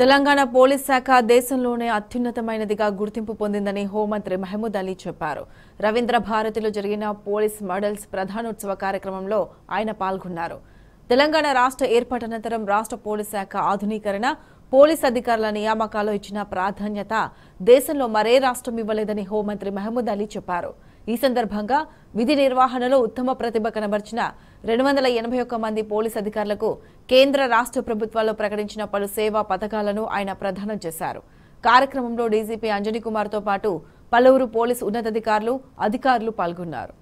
Telangana police శాఖ దేశంలోనే అత్యున్నతమైనదిగా గుర్తింపు పొందిందని హోంమంత్రి మహమూద్ అలీ చెప్పారు రవీంద్ర భారతిలో జరిగిన పోలీస్ మోడల్స్ ప్రధానోత్సవ కార్యక్రమంలో ఆయన పాల్గొన్నారు తెలంగాణ రాష్ట్ర ఏర్పాటనంతరం రాష్ట్ర పోలీస్ శాఖ ఆధునీకరణ పోలీస్ అధికారుల నియామకాలు ఇచ్చిన ప్రాధాన్యత దేశంలో మరే రాష్ట్రం ఇవ్వలేదని హోంమంత్రి మహమూద్ అలీ చెప్పారు ఈ సందర్భంగా విధి నిర్వహణలో ఉత్తమ ప్రతిభ కనబర్చిన రెండు వందల ఎనభై ఒక్క మంది పోలీస్ అధికారులకు కేంద్ర రాష్ట్ర ప్రభుత్వాలు ప్రకటించిన పలు సేవా పథకాలను ఆయన ప్రదానం చేశారు కార్యక్రమంలో డీజీపీ అంజనీకుమార్తో పాటు పలువురు పోలీసు ఉన్నతాధికారులు అధికారులు పాల్గొన్నారు